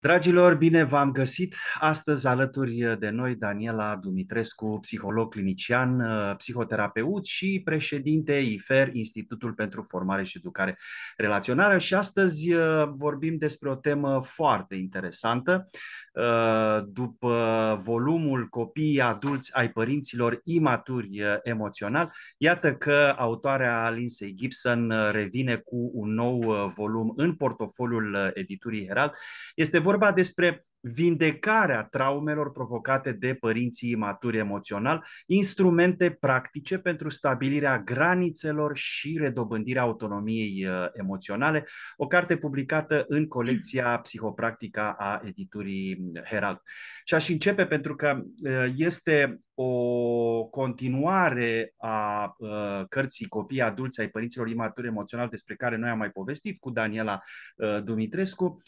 Dragilor, bine v-am găsit! Astăzi alături de noi Daniela Dumitrescu, psiholog clinician, uh, psihoterapeut și președinte IFER, Institutul pentru Formare și Educare Relaționară și astăzi uh, vorbim despre o temă foarte interesantă Uh, după volumul copiii adulți ai părinților imaturi uh, emoțional. Iată că autoarea Lindsay Gibson uh, revine cu un nou volum în portofoliul editurii Herald. Este vorba despre vindecarea traumelor provocate de părinții maturi emoțional, instrumente practice pentru stabilirea granițelor și redobândirea autonomiei uh, emoționale, o carte publicată în colecția psihopractica a editurii uh, Herald. Și aș începe pentru că uh, este o continuare a cărții Copii adulți ai părinților imaturi emoțional despre care noi am mai povestit cu Daniela Dumitrescu.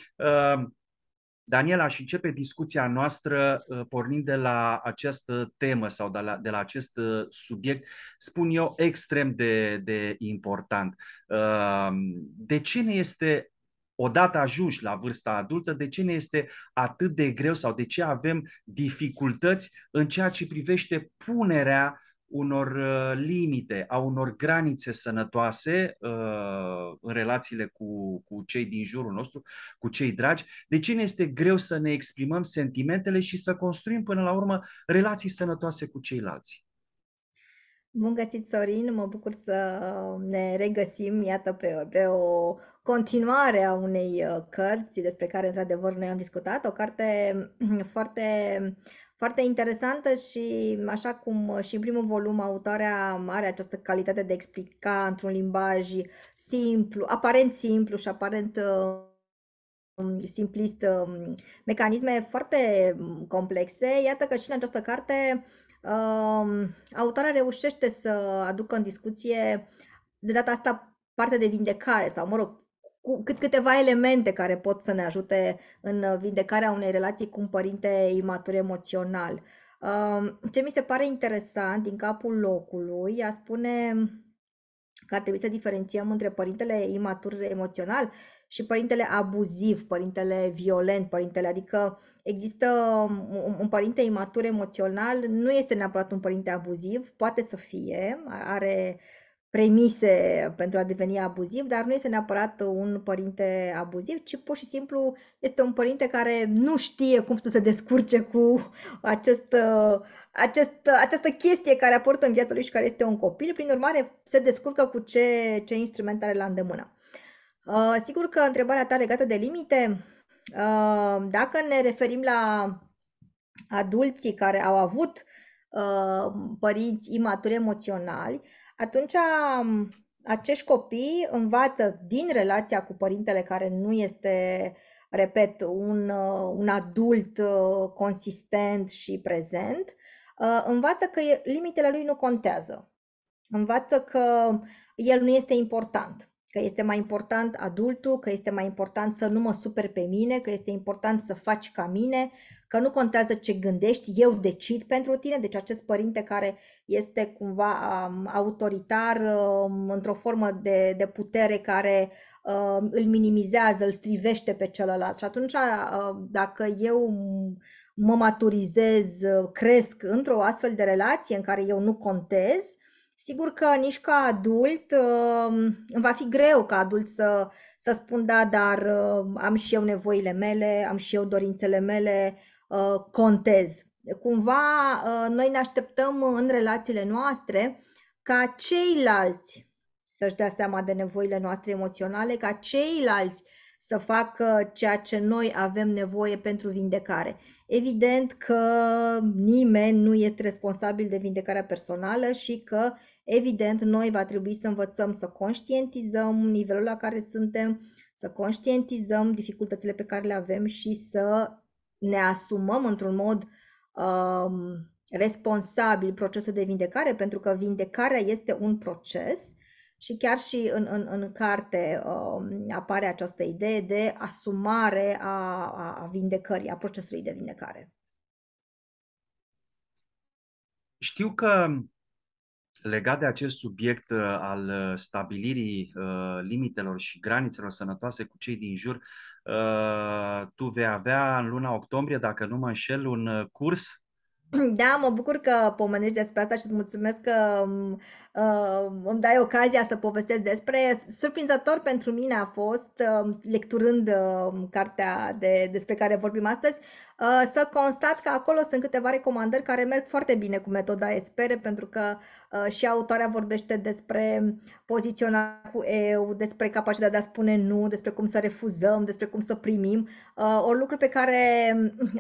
Daniela, aș începe discuția noastră ă, pornind de la această temă sau de la, de la acest ă, subiect, spun eu, extrem de, de important. Ă, de ce ne este odată ajungi la vârsta adultă, de ce ne este atât de greu sau de ce avem dificultăți în ceea ce privește punerea unor uh, limite, a unor granițe sănătoase uh, în relațiile cu, cu cei din jurul nostru, cu cei dragi. De ce ne este greu să ne exprimăm sentimentele și să construim până la urmă relații sănătoase cu ceilalți? Bun găsit, Sorin! Mă bucur să uh, ne regăsim, iată, pe, pe o continuare a unei uh, cărți despre care, într-adevăr, noi am discutat. O carte foarte foarte interesantă și așa cum uh, și în primul volum autoarea are această calitate de a explica într-un limbaj simplu, aparent simplu și aparent uh, um, simplist um, mecanisme foarte um, complexe. Iată că și în această carte autoarea reușește să aducă în discuție de data asta parte de vindecare sau, mă rog, cu cât câteva elemente care pot să ne ajute în vindecarea unei relații cu un părinte imatur emoțional. Ce mi se pare interesant din capul locului, ea spune că ar trebui să diferențiem între părintele imatur emoțional și părintele abuziv, părintele violent, părintele, adică există un părinte imatur emoțional, nu este neapărat un părinte abuziv, poate să fie, are premise pentru a deveni abuziv, dar nu este neapărat un părinte abuziv, ci pur și simplu este un părinte care nu știe cum să se descurce cu acest, acest, această chestie care aportă în viața lui și care este un copil, prin urmare se descurcă cu ce, ce instrument are la îndemână. Uh, sigur că întrebarea ta legată de limite, uh, dacă ne referim la adulții care au avut uh, părinți imaturi emoționali, atunci acești copii învață din relația cu părintele care nu este, repet, un, un adult uh, consistent și prezent, uh, învață că limitele lui nu contează. Învață că el nu este important că este mai important adultul, că este mai important să nu mă super pe mine, că este important să faci ca mine, că nu contează ce gândești, eu decid pentru tine. Deci acest părinte care este cumva um, autoritar um, într-o formă de, de putere care um, îl minimizează, îl strivește pe celălalt. Și atunci uh, dacă eu mă maturizez, cresc într-o astfel de relație în care eu nu contez, Sigur că nici ca adult uh, îmi va fi greu ca adult să, să spun da, dar uh, am și eu nevoile mele, am și eu dorințele mele, uh, contez. Cumva noi ne așteptăm în relațiile noastre ca ceilalți să-și dea seama de nevoile noastre emoționale, ca ceilalți să facă ceea ce noi avem nevoie pentru vindecare. Evident că nimeni nu este responsabil de vindecarea personală și că Evident, noi va trebui să învățăm să conștientizăm nivelul la care suntem, să conștientizăm dificultățile pe care le avem și să ne asumăm într-un mod um, responsabil procesul de vindecare, pentru că vindecarea este un proces și chiar și în, în, în carte um, apare această idee de asumare a, a vindecării, a procesului de vindecare. Știu că Legat de acest subiect uh, al uh, stabilirii uh, limitelor și granițelor sănătoase cu cei din jur, tu vei avea în luna octombrie, dacă nu mă înșel, un curs da, mă bucur că pomenești despre asta și îți mulțumesc că um, Ehm, îmi dai ocazia să povestesc despre. Surprinzător pentru mine a fost, ehm, lecturând ehm, cartea de, despre care vorbim astăzi, să constat că acolo sunt câteva recomandări care merg foarte bine cu metoda ESPERE, pentru că și autoarea vorbește despre poziționa cu eu, despre capacitatea de a spune nu, despre cum să refuzăm, despre cum să primim, ori lucruri pe care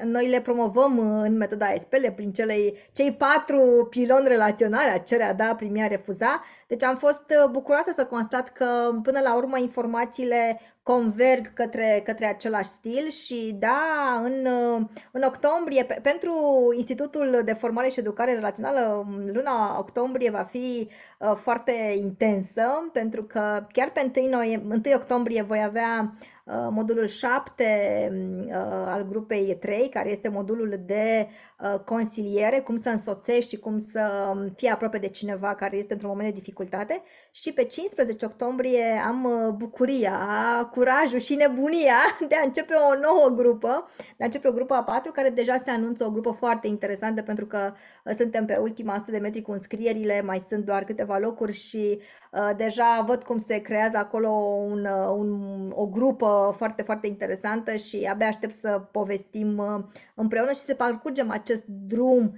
noi le promovăm în metoda ESPERE, prin cele, cei patru piloni relaționale, a cerea, da, primia, refuza. Deci am fost uh, bucuroasă să constat că până la urmă informațiile converg către, către același stil și da, în, uh, în octombrie, pe, pentru Institutul de Formare și Educare Relațională, um, luna octombrie va fi uh, foarte intensă, pentru că chiar pe 1, noie, 1 octombrie voi avea Uh, modulul 7 mm, uh, al grupei 3, care este modulul de uh, consiliere, cum să însoțești și cum să mm, fii aproape de cineva care este într-un moment de dificultate. Și pe 15 octombrie am bucuria, curajul și nebunia de a începe o nouă grupă, de a începe o grupă a 4, care deja se anunță o grupă foarte interesantă pentru că suntem pe ultima 100 de metri cu înscrierile, mai sunt doar câteva locuri și Uh, deja văd cum se creează acolo un, uh, un, o grupă foarte, foarte interesantă și abia aștept să povestim uh, împreună și să parcurgem acest drum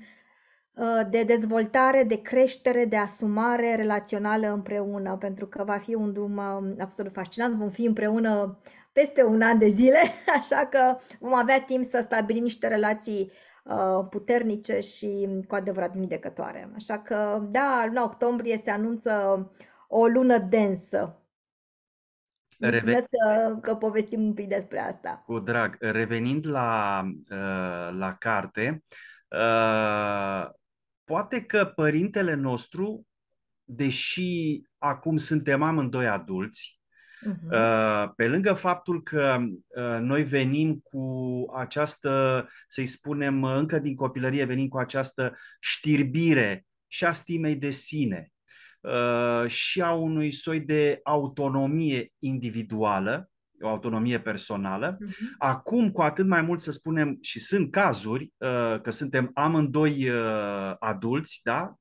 de dezvoltare, de creștere, de asumare relațională împreună, pentru că va fi un drum absolut fascinant. Vom fi împreună peste un an de zile, așa că vom avea timp să stabilim niște relații puternice și cu adevărat vindecătoare. Așa că, da, luna octombrie se anunță o lună densă. Mulțumesc că, că povestim un pic despre asta. Cu drag. Revenind la, uh, la carte, uh, poate că părintele nostru, deși acum suntem amândoi adulți, Uh-huh. Pe lângă faptul că uh, noi venim cu această, să-i spunem, încă din copilărie venim cu această știrbire și a stimei de sine Uh, și a unui soi de autonomie individuală, o autonomie personală. Uh-huh. Acum, cu atât mai mult să spunem, și sunt cazuri, uh, că suntem amândoi uh, adulți, da?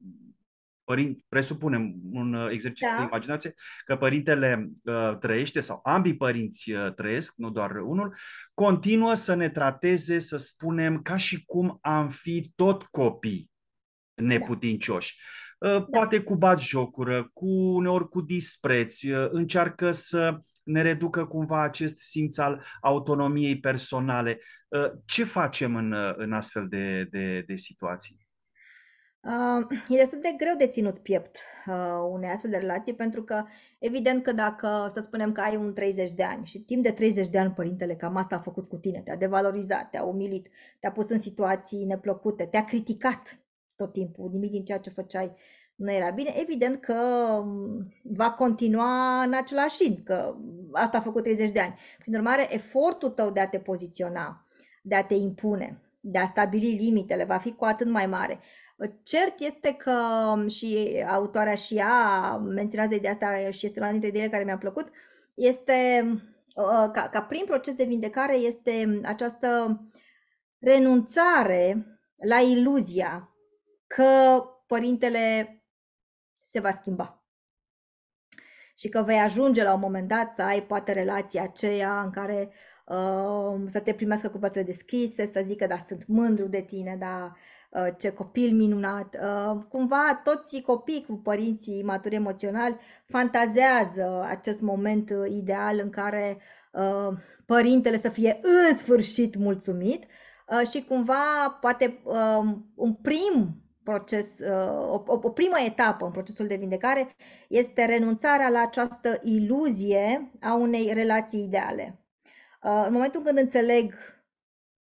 Părin, presupunem un exercițiu da. de imaginație că părintele uh, trăiește sau ambii părinți uh, trăiesc, nu doar unul, continuă să ne trateze, să spunem, ca și cum am fi tot copii da. neputincioși. Da Ă, da. poate cu jocură, cu uneori cu dispreț, ă, încearcă să ne reducă cumva acest simț al autonomiei personale. Ă, ce facem în, în astfel de, de, de situații? E destul de greu de ținut piept unei astfel de relații pentru că evident că dacă să spunem că ai un 30 de ani și timp de 30 de ani părintele cam asta a făcut cu tine, te-a devalorizat, te-a umilit, te-a pus în situații neplăcute, te-a criticat, tot timpul, nimic din ceea ce făceai nu era bine, evident că va continua în același ritm, că asta a făcut 30 de ani. Prin urmare, efortul tău de a te poziționa, de a te impune, de a stabili limitele, va fi cu atât mai mare. Cert este că și autoarea și ea menționează de asta și este una dintre ideile care mi-a plăcut, este ă, ca, ca prin proces de vindecare este această renunțare la iluzia că părintele se va schimba și că vei ajunge la un moment dat să ai poate relația aceea în care uh, să te primească cu pățile deschise, să zică, da, sunt mândru de tine, da, uh, ce copil minunat. Uh, cumva toți copiii cu părinții maturi emoționali fantazează acest moment uh, ideal în care uh, părintele să fie în sfârșit mulțumit uh, și cumva poate uh, un prim proces, uh, o, o, primă etapă în procesul de vindecare este renunțarea la această iluzie a unei relații ideale. Uh, în momentul când înțeleg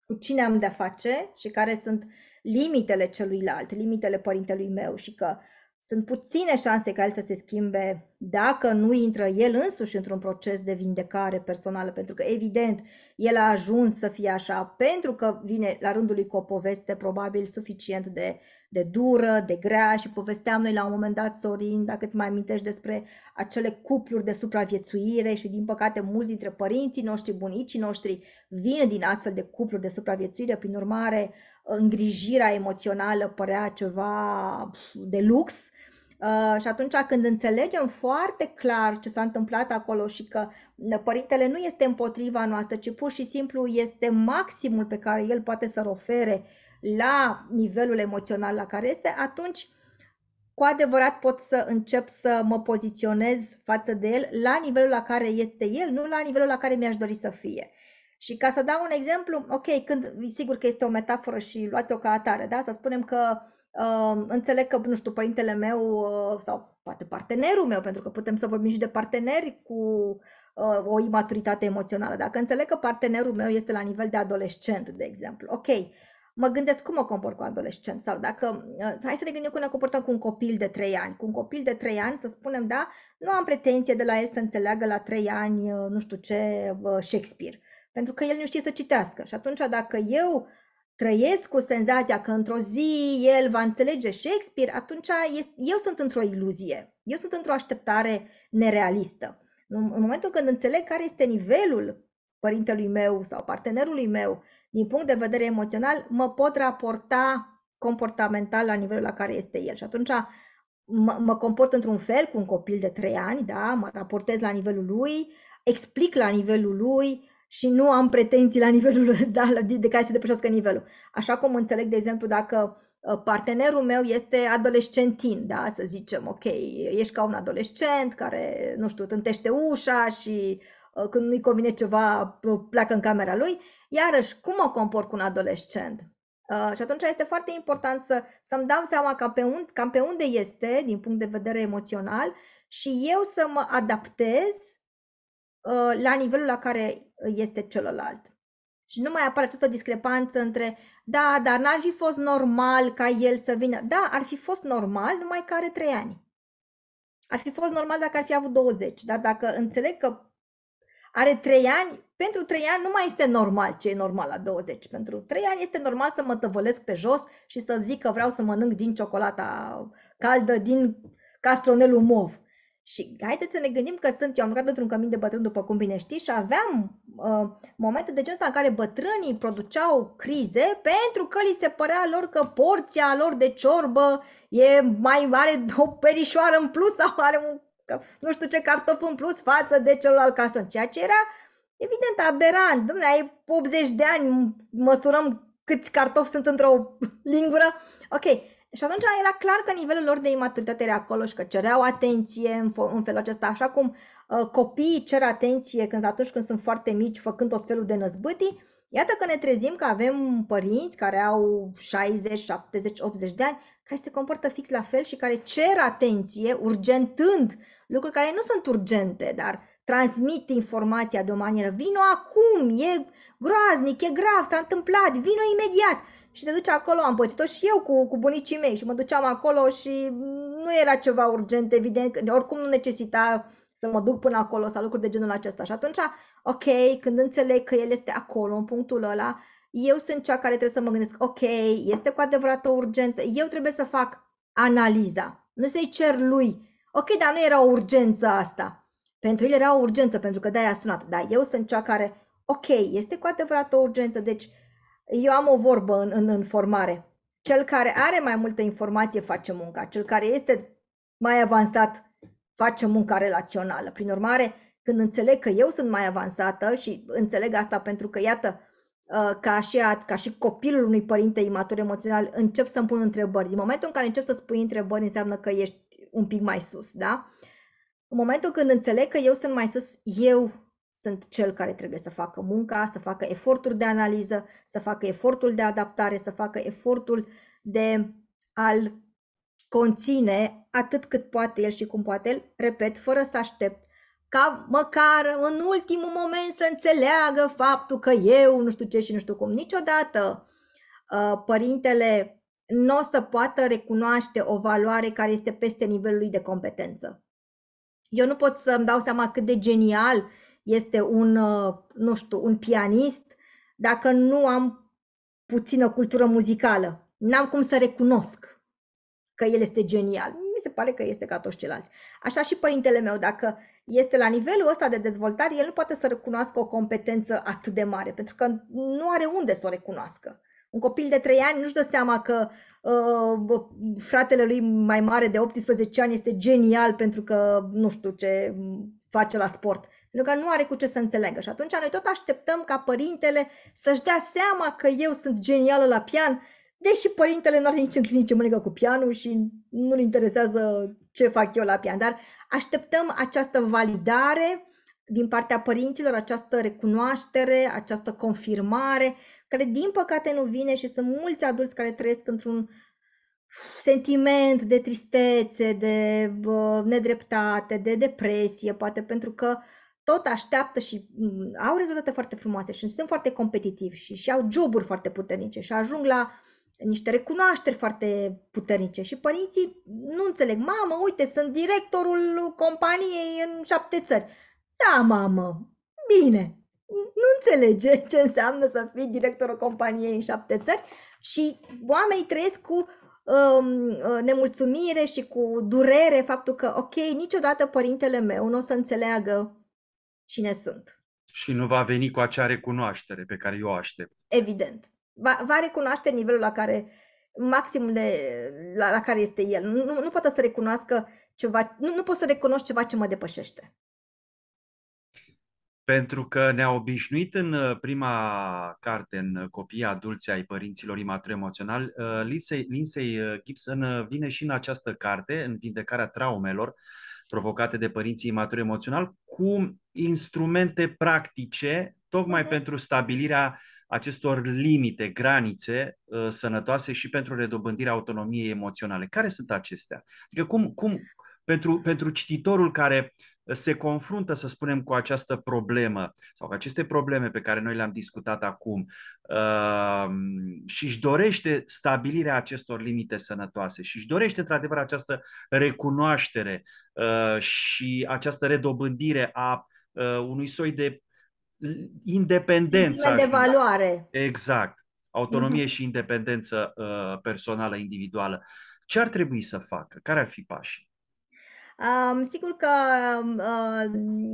cu cine am de-a face și care sunt limitele celuilalt, limitele părintelui meu și că sunt puține șanse ca el să se schimbe dacă nu intră el însuși într-un proces de vindecare personală, pentru că, evident, el a ajuns să fie așa pentru că vine la rândul lui cu o poveste probabil suficient de de dură, de grea și povesteam noi la un moment dat, Sorin, dacă îți mai amintești despre acele cupluri de supraviețuire și din păcate mulți dintre părinții noștri, bunicii noștri vin din astfel de cupluri de supraviețuire, prin urmare îngrijirea emoțională părea ceva de lux, Uh, și atunci când înțelegem foarte clar ce s-a întâmplat acolo și că părintele nu este împotriva noastră, ci pur și simplu este maximul pe care el poate să-l ofere la nivelul emoțional la care este, atunci cu adevărat pot să încep să mă poziționez față de el la nivelul la care este el, nu la nivelul la care mi-aș dori să fie. Și ca să dau un exemplu, ok, când, sigur că este o metaforă și luați-o ca atare, da? Să spunem că uh, înțeleg că, nu știu, părintele meu uh, sau poate partenerul meu, pentru că putem să vorbim și de parteneri cu uh, o imaturitate emoțională. Dacă înțeleg că partenerul meu este la nivel de adolescent, de exemplu, ok, mă gândesc cum mă comport cu adolescent sau dacă, uh, hai să ne gândim cum ne comportăm cu un copil de 3 ani. Cu un copil de 3 ani, să spunem, da, nu am pretenție de la el să înțeleagă la 3 ani, uh, nu știu ce, uh, Shakespeare, pentru că el nu știe să citească. Și atunci dacă eu trăiesc cu senzația că într-o zi el va înțelege Shakespeare, atunci eu sunt într-o iluzie, eu sunt într-o așteptare nerealistă. În momentul când înțeleg care este nivelul părintelui meu sau partenerului meu din punct de vedere emoțional, mă pot raporta comportamental la nivelul la care este el. Și atunci mă, mă comport într-un fel cu un copil de 3 ani, da? mă raportez la nivelul lui, explic la nivelul lui și nu am pretenții la nivelul da, de care se depășească nivelul. Așa cum înțeleg, de exemplu, dacă uh, partenerul meu este adolescentin, da, să zicem, ok, ești ca un adolescent care, nu știu, tântește ușa și Uh, când nu-i convine ceva, uh, pleacă în camera lui. Iarăși, cum mă comport cu un adolescent? Uh, și atunci este foarte important să, să-mi dau seama cam pe, un, cam pe unde este din punct de vedere emoțional și eu să mă adaptez la nivelul la care este celălalt. Și nu mai apare această discrepanță între, da, dar n-ar fi fost normal ca el să vină. Da, ar fi fost normal numai care trei ani. Ar fi fost normal dacă ar fi avut 20, dar dacă înțeleg că are 3 ani, pentru 3 ani nu mai este normal ce e normal la 20. Pentru 3 ani este normal să mă tăvălesc pe jos și să zic că vreau să mănânc din ciocolata caldă, din castronelul mov. Și haideți să ne gândim că sunt, eu am lucrat într-un cămin de bătrâni, după cum bine știți, și aveam uh, momente de genul ăsta în care bătrânii produceau crize pentru că li se părea lor că porția lor de ciorbă e mai mare o perișoară în plus sau are un nu știu ce cartofi în plus față de celălalt caston, ceea ce era evident aberant. Dom'le, ai 80 de ani, măsurăm câți cartofi sunt într-o lingură. Ok, și atunci era clar că nivelul lor de imaturitate era acolo și că cereau atenție în, felul acesta, așa cum ă, copiii cer atenție când atunci când sunt foarte mici, făcând tot felul de năzbâtii, Iată că ne trezim că avem părinți care au 60, 70, 80 de ani care se comportă fix la fel și care cer atenție, urgentând lucruri care nu sunt urgente, dar transmit informația de o manieră. Vino acum, e groaznic, e grav, s-a întâmplat, vino imediat. Și te duce acolo, am pățit-o și eu cu, cu bunicii mei și mă duceam acolo și nu era ceva urgent, evident, oricum nu necesita să mă duc până acolo sau lucruri de genul acesta. Și atunci, ok, când înțeleg că el este acolo, în punctul ăla, eu sunt cea care trebuie să mă gândesc, ok, este cu adevărat o urgență, eu trebuie să fac analiza, nu să-i cer lui, ok, dar nu era o urgență asta. Pentru el era o urgență, pentru că de-aia a sunat, dar eu sunt cea care, ok, este cu adevărat o urgență, deci eu am o vorbă în, în, în formare. Cel care are mai multă informație face munca, cel care este mai avansat face munca relațională. Prin urmare, când înțeleg că eu sunt mai avansată și înțeleg asta pentru că, iată, Uh, ca și, ca și copilul unui părinte imatur emoțional, încep să-mi pun întrebări. Din momentul în care încep să spui întrebări, înseamnă că ești un pic mai sus, da? În momentul când înțeleg că eu sunt mai sus, eu sunt cel care trebuie să facă munca, să facă efortul de analiză, să facă efortul de adaptare, să facă efortul de al conține atât cât poate el și cum poate el, repet, fără să aștept ca măcar în ultimul moment să înțeleagă faptul că eu nu știu ce și nu știu cum. Niciodată uh, părintele nu o să poată recunoaște o valoare care este peste nivelul lui de competență. Eu nu pot să-mi dau seama cât de genial este un, uh, nu știu, un pianist dacă nu am puțină cultură muzicală. N-am cum să recunosc că el este genial mi se pare că este ca toți ceilalți. Așa și părintele meu, dacă este la nivelul ăsta de dezvoltare, el nu poate să recunoască o competență atât de mare, pentru că nu are unde să o recunoască. Un copil de 3 ani nu-și dă seama că uh, fratele lui mai mare de 18 ani este genial pentru că nu știu ce face la sport. Pentru că nu are cu ce să înțeleagă. Și atunci noi tot așteptăm ca părintele să-și dea seama că eu sunt genială la pian Deși părintele nu are nici înclinice mânecă cu pianul și nu-l interesează ce fac eu la pian, dar așteptăm această validare din partea părinților, această recunoaștere, această confirmare, care din păcate nu vine și sunt mulți adulți care trăiesc într-un sentiment de tristețe, de nedreptate, de depresie, poate pentru că tot așteaptă și mm, au rezultate foarte frumoase și sunt foarte competitivi și, și au joburi foarte puternice și ajung la niște recunoașteri foarte puternice și părinții nu înțeleg. Mamă, uite, sunt directorul companiei în șapte țări. Da, mamă, bine. Nu înțelege ce înseamnă să fii directorul companiei în șapte țări și oamenii trăiesc cu um, nemulțumire și cu durere faptul că, ok, niciodată părintele meu nu o să înțeleagă cine sunt. Și nu va veni cu acea recunoaștere pe care eu o aștept. Evident va, va recunoaște nivelul la care maximul de, la, la care este el. Nu, nu poate să recunoască ceva, nu, nu poți să recunoști ceva ce mă depășește. Pentru că ne-a obișnuit în uh, prima carte, în uh, Copiii adulți ai părinților imaturi emoțional, uh, Lindsay, Gibson vine și în această carte, în vindecarea traumelor provocate de părinții imaturi emoțional, cu instrumente practice, tocmai mm-hmm. pentru stabilirea acestor limite, granițe uh, sănătoase și pentru redobândirea autonomiei emoționale. Care sunt acestea? Adică cum, cum pentru, pentru cititorul care uh, se confruntă, să spunem, cu această problemă sau cu aceste probleme pe care noi le-am discutat acum uh, și își dorește stabilirea acestor limite sănătoase și își dorește, într-adevăr, această recunoaștere și această redobândire a unui soi de independența. de exact. valoare. Exact. Autonomie uh-huh. și independență uh, personală, individuală. Ce ar trebui să facă? Care ar fi pașii? Um, sigur că um,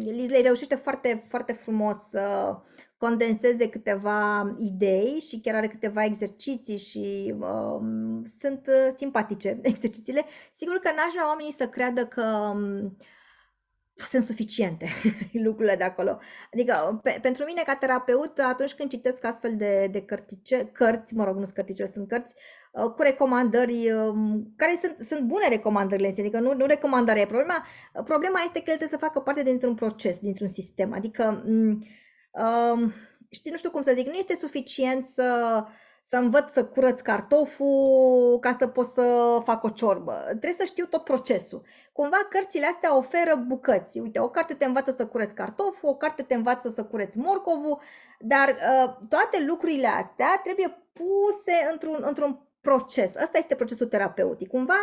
uh, Lizley reușește foarte, foarte frumos să condenseze câteva idei și chiar are câteva exerciții și um, sunt simpatice exercițiile. Sigur că n-aș vrea oamenii să creadă că um, sunt suficiente lucrurile de acolo. Adică, pe, pentru mine, ca terapeut, atunci când citesc astfel de, de cărtice, cărți, mă rog, nu sunt cărtice, sunt cărți, uh, cu recomandări, uh, care sunt, sunt bune recomandările adică nu, nu recomandarea e problema. Uh, problema este că el trebuie să facă parte dintr-un proces, dintr-un sistem. Adică, mm, um, știi, nu știu cum să zic, nu este suficient să uh, să învăț să curăț cartoful ca să pot să fac o ciorbă. Trebuie să știu tot procesul. Cumva cărțile astea oferă bucăți. Uite, o carte te învață să cureți cartoful, o carte te învață să cureți morcovul, dar uh, toate lucrurile astea trebuie puse într-un, într-un proces. Asta este procesul terapeutic. Cumva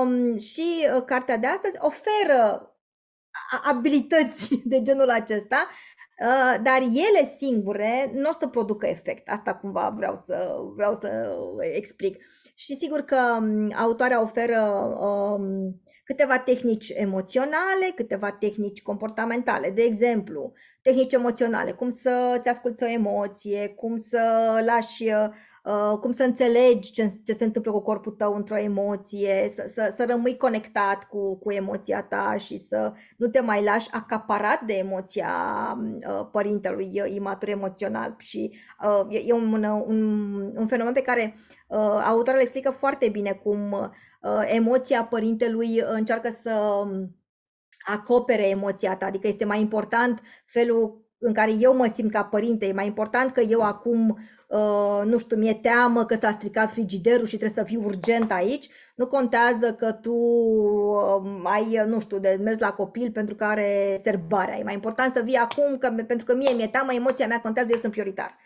um, și ă, cartea de astăzi oferă abilități de genul acesta Ă, dar ele singure nu o să producă efect. Asta cumva vreau să, vreau să explic. Și sigur că autoarea oferă um, câteva tehnici emoționale, câteva tehnici comportamentale. De exemplu, tehnici emoționale, cum să-ți asculți o emoție, cum să lași ă, Uh, cum să înțelegi ce, ce se întâmplă cu corpul tău într-o emoție, să, să, să rămâi conectat cu, cu emoția ta și să nu te mai lași acaparat de emoția um, uh, părintelui imatur emoțional. Și uh, e, e un, un, un fenomen pe care autorul explică foarte bine cum emoția părintelui încearcă să acopere emoția ta, adică este mai important felul în care eu mă simt ca părinte. E mai important că eu acum, uh, nu știu, mi-e teamă că s-a stricat frigiderul și trebuie să fiu urgent aici. Nu contează că tu uh, ai, nu știu, de mers la copil pentru că are serbarea. E mai important să vii acum, că, pentru că mie mi-e teamă, emoția mea contează, eu sunt prioritar.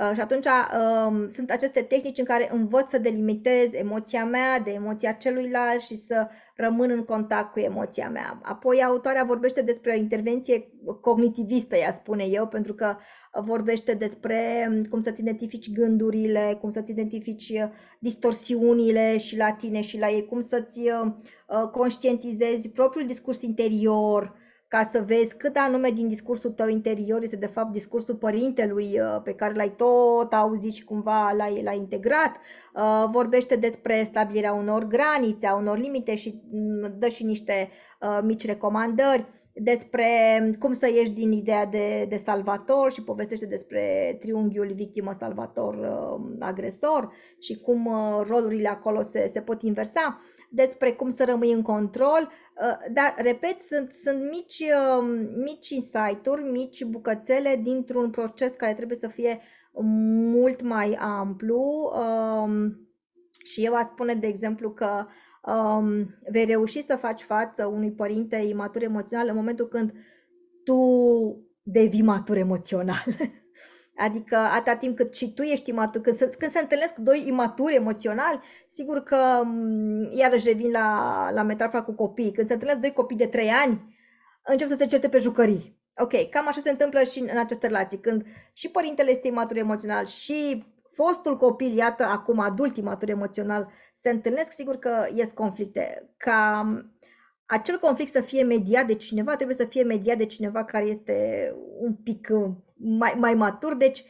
Uh, și atunci um, sunt aceste tehnici în care învăț să delimitez emoția mea de emoția celuilalt și să rămân în contact cu emoția mea. Apoi autoarea vorbește despre o intervenție cognitivistă, ea spune eu, pentru că vorbește despre um, cum să-ți identifici gândurile, cum să-ți identifici uh, distorsiunile și la tine și la ei, cum să-ți um, uh, conștientizezi propriul discurs interior, ca să vezi cât anume din discursul tău interior este de fapt discursul părintelui uh, pe care l-ai tot auzit și cumva l-ai, l-ai integrat. Uh, vorbește despre stabilirea unor granițe, a unor limite și mm, dă și niște uh, mici recomandări despre mm, cum să ieși din ideea de, de salvator și povestește despre triunghiul victimă-salvator-agresor și cum rolurile acolo se, se pot inversa despre cum să rămâi în control, uh, dar, repet, sunt, sunt mici, um, mici insight-uri, mici bucățele dintr-un proces care trebuie să fie mult mai amplu um, și eu aș spune, de exemplu, că um, vei reuși să faci față unui părinte imatur emoțional în momentul când tu devii matur emoțional. Adică atâta timp cât și tu ești imatur, când se, când se întâlnesc doi imaturi emoțional sigur că, iarăși revin la, la metafora cu copii, când se întâlnesc doi copii de trei ani, încep să se certe pe jucării. Ok, cam așa se întâmplă și în aceste relații, când și părintele este imatur emoțional și fostul copil, iată, acum adult imatur emoțional, se întâlnesc, sigur că ies conflicte. Ca acel conflict să fie mediat de cineva, trebuie să fie mediat de cineva care este un pic uh, mai, mai matur, deci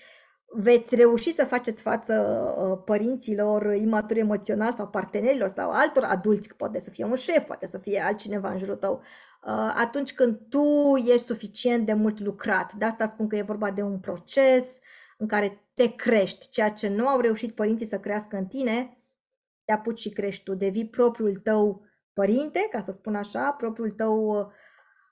veți reuși să faceți față uh, părinților imaturi emoțional sau partenerilor sau altor adulți, poate să fie un șef, poate să fie altcineva în jurul tău, uh, atunci când tu ești suficient de mult lucrat. De asta spun că e vorba de un proces în care te crești, ceea ce nu au reușit părinții să crească în tine, te apuci și crești tu, devii propriul tău părinte, ca să spun așa, propriul tău uh,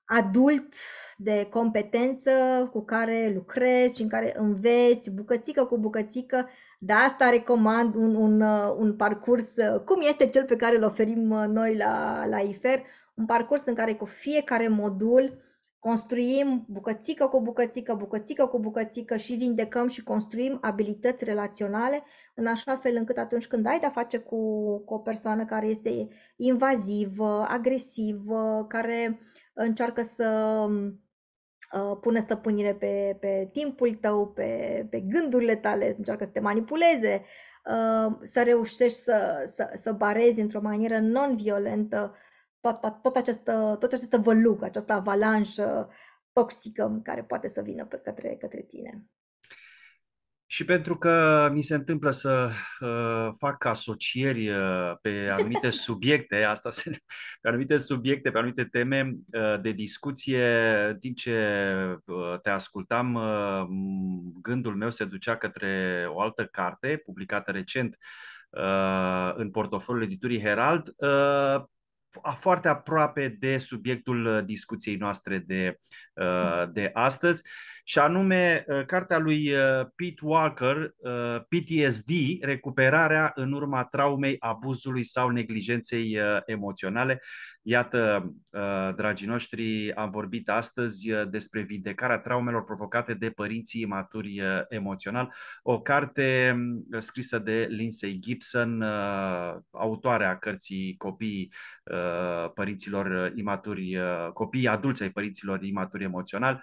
adult de competență cu care lucrezi și în care înveți bucățică cu bucățică. De asta recomand un, un, uh, un parcurs uh, cum este cel pe care îl oferim noi la, la IFER, un parcurs în care cu fiecare modul construim bucățică cu bucățică, bucățică cu bucățică și vindecăm și construim abilități relaționale în așa fel încât atunci când ai de-a face cu, cu o persoană care este invazivă, agresivă, care încearcă să uh, pune stăpânire pe, pe timpul tău, pe, pe gândurile tale, încearcă să te manipuleze, uh, să reușești să, să, să barezi într-o manieră non-violentă toată, tot, această, tot această vălug, această avalanșă toxică care poate să vină pe către, către tine. Și pentru că mi se întâmplă să uh, fac asocieri uh, pe anumite subiecte, asta se, pe anumite subiecte, pe anumite teme uh, de discuție, în timp ce uh, te ascultam, uh, gândul meu se ducea către o altă carte publicată recent uh, în portofoliul editurii Herald, uh, foarte aproape de subiectul uh, discuției noastre de, uh, de astăzi, și anume uh, cartea lui Pete Walker, PTSD, Recuperarea în urma traumei, abuzului sau neglijenței emoționale. Iată, uh, dragii noștri, am vorbit astăzi uh, despre vindecarea traumelor provocate de părinții imaturi uh, emoțional, o carte scrisă de Lindsay Gibson, autoarea cărții Copiii părinților imaturi, copiii adulți ai părinților imaturi emoțional,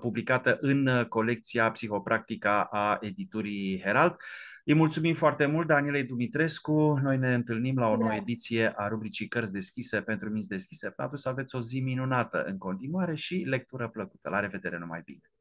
publicată în colecția Psihopractica a editurii Herald. Îi mulțumim foarte mult Danielei Dumitrescu. Noi ne întâlnim la o da. nouă ediție a rubricii Cărți deschise pentru minți deschise. Până să aveți o zi minunată în continuare și lectură plăcută. La revedere, numai bine!